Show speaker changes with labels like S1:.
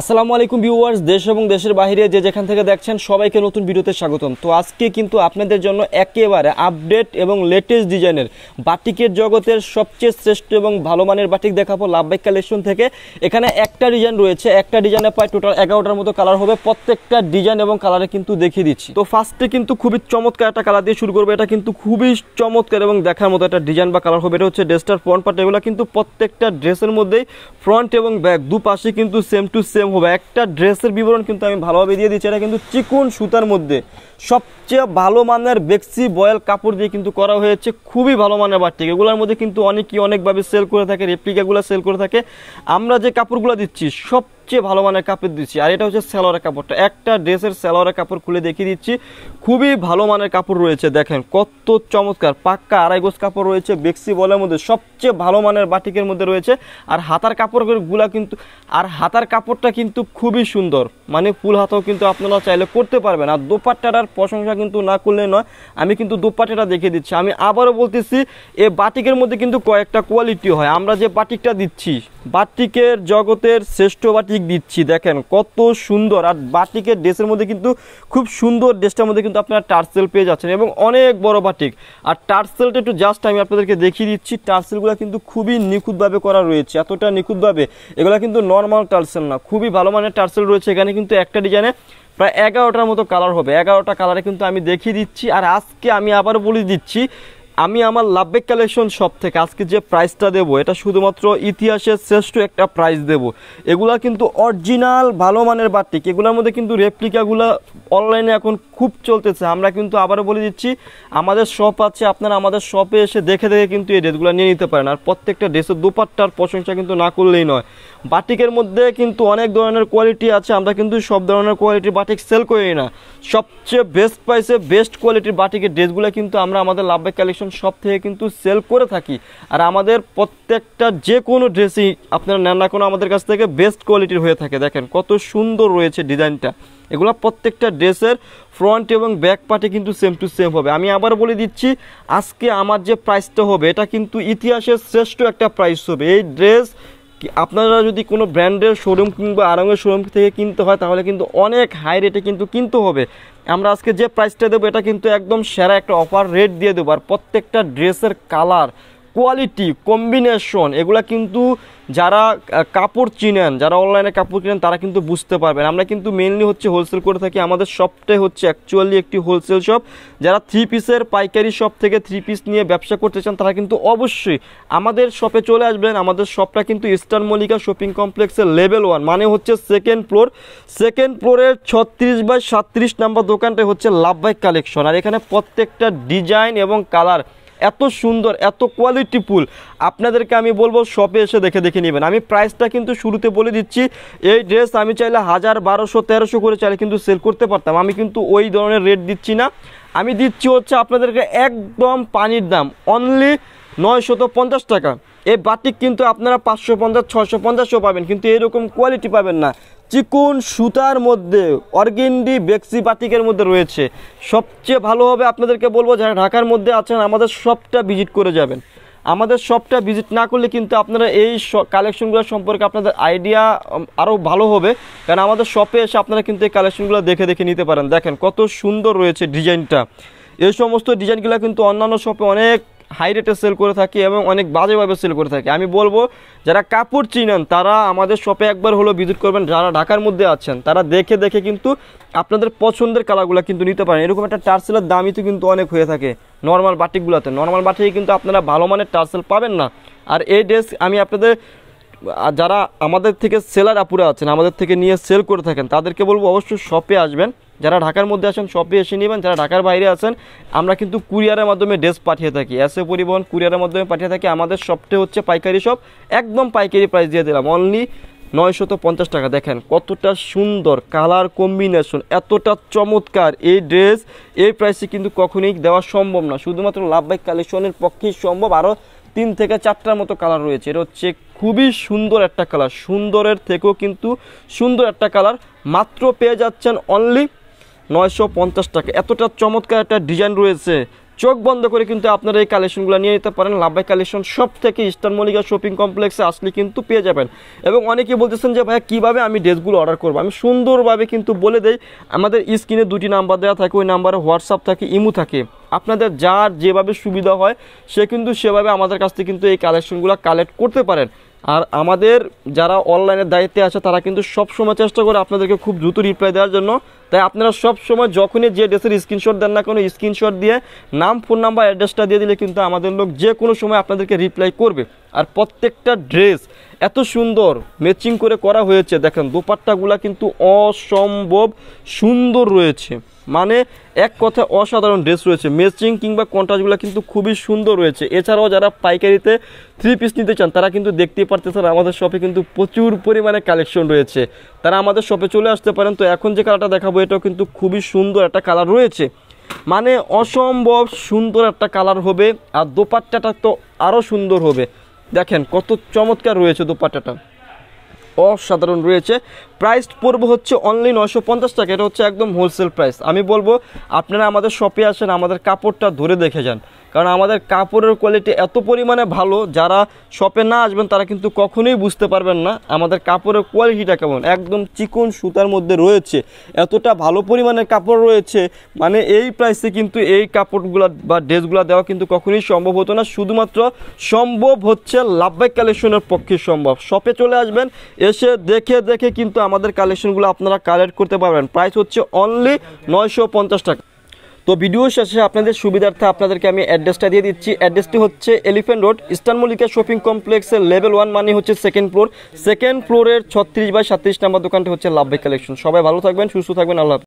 S1: আসসালামু আলাইকুম ভিউয়ার্স দেশ এবং দেশের বাইরে যে যেখান থেকে দেখছেন সবাইকে নতুন ভিডিওতে স্বাগতম তো আজকে কিন্তু আপনাদের জন্য একেবারে আপডেট এবং লেটেস্ট ডিজাইনের বাটিকের জগতের সবচেয়ে শ্রেষ্ঠ এবং ভালো মানের বাটিক দেখাবো লাভবাইক কালেকশন থেকে এখানে একটা ডিজাইন রয়েছে একটা ডিজাইনে প্রায় টোটাল এগারোটার মতো কালার হবে প্রত্যেকটা ডিজাইন এবং কালারে কিন্তু দেখিয়ে দিচ্ছি তো ফার্স্টে কিন্তু খুবই চমৎকার একটা কালার দিয়ে শুরু করবো এটা কিন্তু খুবই চমৎকার এবং দেখার মতো একটা ডিজাইন বা কালার হবে এটা হচ্ছে ড্রেসটার ফ্রন্ট পার্ট এগুলো কিন্তু প্রত্যেকটা ড্রেসের মধ্যেই ফ্রন্ট এবং ব্যাক দুপাশে কিন্তু সেম টু সেম সেম হবে একটা ড্রেসের বিবরণ কিন্তু আমি ভালোভাবে দিয়ে দিচ্ছি এটা কিন্তু চিকন সুতার মধ্যে সবচেয়ে ভালো মানের বেক্সি বয়েল কাপড় দিয়ে কিন্তু করা হয়েছে খুবই ভালো মানের বাটিক এগুলোর মধ্যে কিন্তু অনেকই অনেকভাবে সেল করে থাকে রেপ্লিকাগুলো সেল করে থাকে আমরা যে কাপড়গুলো দিচ্ছি সব সবচেয়ে ভালো মানের কাপড় দিচ্ছি আর এটা হচ্ছে স্যালোয়ারের কাপড়টা একটা ড্রেসের স্যালোয়ারের কাপড় খুলে দেখিয়ে দিচ্ছি খুবই ভালো মানের কাপড় রয়েছে দেখেন কত চমৎকার পাক্কা আড়াই কাপড় রয়েছে বেক্সি বলের মধ্যে সবচেয়ে ভালো মানের বাটিকের মধ্যে রয়েছে আর হাতার কাপড়গুলা কিন্তু আর হাতার কাপড়টা কিন্তু খুবই সুন্দর মানে ফুল হাতাও কিন্তু আপনারা চাইলে করতে পারবেন আর দোপাট্টাটার প্রশংসা কিন্তু না করলে নয় আমি কিন্তু দোপাট্টাটা দেখিয়ে দিচ্ছি আমি আবারও বলতেছি এ বাটিকের মধ্যে কিন্তু কয়েকটা কোয়ালিটি হয় আমরা যে বাটিকটা দিচ্ছি বাটিকের জগতের শ্রেষ্ঠ বাটিক বাতিক দিচ্ছি দেখেন কত সুন্দর আর বাটিকের ড্রেসের মধ্যে কিন্তু খুব সুন্দর ড্রেসটার মধ্যে কিন্তু আপনারা টার্সেল পেয়ে যাচ্ছেন এবং অনেক বড় বাটিক আর টার্সেলটা একটু জাস্ট আমি আপনাদেরকে দেখিয়ে দিচ্ছি টার্সেলগুলো কিন্তু খুবই নিখুঁতভাবে করা রয়েছে এতটা নিখুঁতভাবে এগুলো কিন্তু নর্মাল টার্সেল না খুবই ভালো মানের টার্সেল রয়েছে এখানে কিন্তু একটা ডিজাইনে প্রায় এগারোটার মতো কালার হবে এগারোটা কালারে কিন্তু আমি দেখিয়ে দিচ্ছি আর আজকে আমি আবার বলে দিচ্ছি আমি আমার লাভবেক কালেকশন শপ থেকে আজকে যে প্রাইসটা দেব এটা শুধুমাত্র ইতিহাসের শ্রেষ্ঠ একটা প্রাইস দেব এগুলা কিন্তু অরিজিনাল ভালো মানের বাটিক এগুলোর মধ্যে কিন্তু রেপ্লিকাগুলো অনলাইনে এখন খুব চলতেছে আমরা কিন্তু আবারও বলে দিচ্ছি আমাদের শপ আছে আপনারা আমাদের শপে এসে দেখে দেখে কিন্তু এই ড্রেসগুলো নিয়ে নিতে পারেন আর প্রত্যেকটা ড্রেসের দুপাট্টার প্রশংসা কিন্তু না করলেই নয় বাটিকের মধ্যে কিন্তু অনেক ধরনের কোয়ালিটি আছে আমরা কিন্তু সব ধরনের কোয়ালিটির বাটিক সেল করি না সবচেয়ে বেস্ট প্রাইসে বেস্ট কোয়ালিটির বাটিকের ড্রেসগুলো কিন্তু আমরা আমাদের লাভবে কালেকশন কালেকশন সব থেকে কিন্তু সেল করে থাকি আর আমাদের প্রত্যেকটা যে কোনো ড্রেসই আপনারা নেন না কোনো আমাদের কাছ থেকে বেস্ট কোয়ালিটির হয়ে থাকে দেখেন কত সুন্দর রয়েছে ডিজাইনটা এগুলো প্রত্যেকটা ড্রেসের ফ্রন্ট এবং ব্যাক পার্টে কিন্তু সেম টু সেম হবে আমি আবার বলে দিচ্ছি আজকে আমার যে প্রাইসটা হবে এটা কিন্তু ইতিহাসের শ্রেষ্ঠ একটা প্রাইস হবে এই ড্রেস কি আপনারা যদি কোনো ব্র্যান্ডের শোরুম কিংবা আরঙের শোরুম থেকে কিনতে হয় তাহলে কিন্তু অনেক হাই রেটে কিন্তু কিনতে হবে আমরা আজকে যে প্রাইসটা দেবো এটা কিন্তু একদম সেরা একটা অফার রেট দিয়ে দেবো আর প্রত্যেকটা ড্রেসের কালার কোয়ালিটি কম্বিনেশন এগুলা কিন্তু যারা কাপড় চিনেন যারা অনলাইনে কাপড় কিনেন তারা কিন্তু বুঝতে পারবেন আমরা কিন্তু মেনলি হচ্ছে হোলসেল করে থাকি আমাদের শপটাই হচ্ছে অ্যাকচুয়ালি একটি হোলসেল শপ যারা থ্রি পিসের পাইকারি শপ থেকে থ্রি পিস নিয়ে ব্যবসা করতে চান তারা কিন্তু অবশ্যই আমাদের শপে চলে আসবেন আমাদের শপটা কিন্তু ইস্টার্ন মল্লিকা শপিং কমপ্লেক্সের লেভেল ওয়ান মানে হচ্ছে সেকেন্ড ফ্লোর সেকেন্ড ফ্লোরের ছত্রিশ বাই সাত্রিশ নাম্বার দোকানটাই হচ্ছে লাভবাই কালেকশন আর এখানে প্রত্যেকটা ডিজাইন এবং কালার এত সুন্দর এত কোয়ালিটি ফুল আপনাদেরকে আমি বলবো শপে এসে দেখে দেখে নেবেন আমি প্রাইসটা কিন্তু শুরুতে বলে দিচ্ছি এই ড্রেস আমি চাইলে হাজার বারোশো তেরোশো করে চাইলে কিন্তু সেল করতে পারতাম আমি কিন্তু ওই ধরনের রেট দিচ্ছি না আমি দিচ্ছি হচ্ছে আপনাদেরকে একদম পানির দাম অনলি নয়শত পঞ্চাশ টাকা এই বাতিক কিন্তু আপনারা পাঁচশো পঞ্চাশ ছশো পঞ্চাশও পাবেন কিন্তু এরকম কোয়ালিটি পাবেন না চিকুন সুতার মধ্যে অর্গিন্ডি বেক্সি বাতিকের মধ্যে রয়েছে সবচেয়ে ভালো হবে আপনাদেরকে বলবো যারা ঢাকার মধ্যে আছেন আমাদের সবটা ভিজিট করে যাবেন আমাদের সবটা ভিজিট না করলে কিন্তু আপনারা এই কালেকশনগুলো সম্পর্কে আপনাদের আইডিয়া আরও ভালো হবে কারণ আমাদের শপে এসে আপনারা কিন্তু এই কালেকশনগুলো দেখে দেখে নিতে পারেন দেখেন কত সুন্দর রয়েছে ডিজাইনটা এই সমস্ত ডিজাইনগুলো কিন্তু অন্যান্য শপে অনেক হাই রেটে সেল করে থাকি এবং অনেক বাজেভাবে সেল করে থাকি আমি বলবো যারা কাপড় চিনেন তারা আমাদের শপে একবার হলো ভিজিট করবেন যারা ঢাকার মধ্যে আছেন তারা দেখে দেখে কিন্তু আপনাদের পছন্দের কালারগুলো কিন্তু নিতে পারেন এরকম একটা টার্সেলের দামই তো কিন্তু অনেক হয়ে থাকে নর্মাল বাটিকগুলোতে নর্মাল বাটিকে কিন্তু আপনারা ভালো মানের টার্সেল পাবেন না আর এই ড্রেস আমি আপনাদের যারা আমাদের থেকে সেলার আপুরা আছেন আমাদের থেকে নিয়ে সেল করে থাকেন তাদেরকে বলবো অবশ্যই শপে আসবেন যারা ঢাকার মধ্যে আসেন শপে এসে নেবেন যারা ঢাকার বাইরে আছেন আমরা কিন্তু কুরিয়ারের মাধ্যমে ড্রেস পাঠিয়ে থাকি এসে পরিবহন কুরিয়ারের মাধ্যমে পাঠিয়ে থাকি আমাদের শপটা হচ্ছে পাইকারি শপ একদম পাইকারি প্রাইস দিয়ে দিলাম অনলি নয়শত পঞ্চাশ টাকা দেখেন কতটা সুন্দর কালার কম্বিনেশন এতটা চমৎকার এই ড্রেস এই প্রাইসে কিন্তু কখনোই দেওয়া সম্ভব না শুধুমাত্র লাভ বাইক কালেকশনের পক্ষেই সম্ভব আরও তিন থেকে চারটার মতো কালার রয়েছে এটা হচ্ছে খুবই সুন্দর একটা কালার সুন্দরের থেকেও কিন্তু সুন্দর একটা কালার মাত্র পেয়ে যাচ্ছেন অনলি নয়শো পঞ্চাশ টাকা এতটা চমৎকার একটা ডিজাইন রয়েছে চোখ বন্ধ করে কিন্তু আপনারা এই কালেকশনগুলো নিয়ে নিতে পারেন লাভবাই কালেকশন সব থেকে ইস্টার্ন মলিকা শপিং কমপ্লেক্সে আসলে কিন্তু পেয়ে যাবেন এবং অনেকেই বলতেছেন যে ভাইয়া কীভাবে আমি ড্রেসগুলো অর্ডার করবো আমি সুন্দরভাবে কিন্তু বলে দেই আমাদের স্ক্রিনে দুটি নাম্বার দেওয়া থাকে ওই নাম্বারে হোয়াটসঅ্যাপ থাকে ইমু থাকে আপনাদের যার যেভাবে সুবিধা হয় সে কিন্তু সেভাবে আমাদের কাছ থেকে কিন্তু এই কালেকশনগুলো কালেক্ট করতে পারেন আর আমাদের যারা অনলাইনের দায়িত্বে আছে তারা কিন্তু সব সময় চেষ্টা করে আপনাদেরকে খুব দ্রুত রিপ্লাই দেওয়ার জন্য তাই আপনারা সব সময় যখনই যে ড্রেসের স্ক্রিনশট দেন না কোনো স্ক্রিনশট দিয়ে নাম ফোন নাম্বার অ্যাড্রেসটা দিয়ে দিলে কিন্তু আমাদের লোক যে কোনো সময় আপনাদেরকে রিপ্লাই করবে আর প্রত্যেকটা ড্রেস এত সুন্দর ম্যাচিং করে করা হয়েছে দেখেন দোপাট্টাগুলা কিন্তু অসম্ভব সুন্দর রয়েছে মানে এক কথা অসাধারণ ড্রেস রয়েছে ম্যাচিং কিংবা কন্ট্রাস্টগুলো কিন্তু খুবই সুন্দর রয়েছে এছাড়াও যারা পাইকারিতে থ্রি পিস নিতে চান তারা কিন্তু দেখতে পারতেছেন আমাদের শপে কিন্তু প্রচুর পরিমাণে কালেকশন রয়েছে তারা আমাদের শপে চলে আসতে পারেন তো এখন যে কালারটা দেখাবো এটাও কিন্তু খুবই সুন্দর একটা কালার রয়েছে মানে অসম্ভব সুন্দর একটা কালার হবে আর দোপাট্টাটা তো আরও সুন্দর হবে দেখেন কত চমৎকার রয়েছে দোপাট্টাটা অসাধারণ রয়েছে প্রাইস পড়বো হচ্ছে অনলি নশো পঞ্চাশ টাকা এটা হচ্ছে একদম হোলসেল প্রাইস আমি বলবো আপনারা আমাদের শপে আসেন আমাদের কাপড়টা ধরে দেখে যান কারণ আমাদের কাপড়ের কোয়ালিটি এত পরিমাণে ভালো যারা শপে না আসবেন তারা কিন্তু কখনোই বুঝতে পারবেন না আমাদের কাপড়ের কোয়ালিটিটা কেমন একদম চিকন সুতার মধ্যে রয়েছে এতটা ভালো পরিমাণের কাপড় রয়েছে মানে এই প্রাইসে কিন্তু এই কাপড়গুলো বা ড্রেসগুলো দেওয়া কিন্তু কখনোই সম্ভব হতো না শুধুমাত্র সম্ভব হচ্ছে লাভবাই কালেকশনের পক্ষে সম্ভব শপে চলে আসবেন এসে দেখে দেখে কিন্তু আমাদের কালেকশনগুলো আপনারা কালেক্ট করতে পারবেন প্রাইস হচ্ছে অনলি নয়শো টাকা তো ভিডিও শেষে আপনাদের সুবিধার্থে আপনাদেরকে আমি অ্যাড্রেসটা দিয়ে দিচ্ছি অ্যাড্রেসটি হচ্ছে elephant road eastern Mallika shopping কমপ্লেক্সের লেভেল ওয়ান মানে হচ্ছে সেকেন্ড ফ্লোর সেকেন্ড ফ্লোরের ছত্রিশ বাই সাত্রিশ নাম্বার দোকানটি হচ্ছে লাভবাই কালেকশন সবাই ভালো থাকবেন সুস্থ থাকবেন আল্লাহ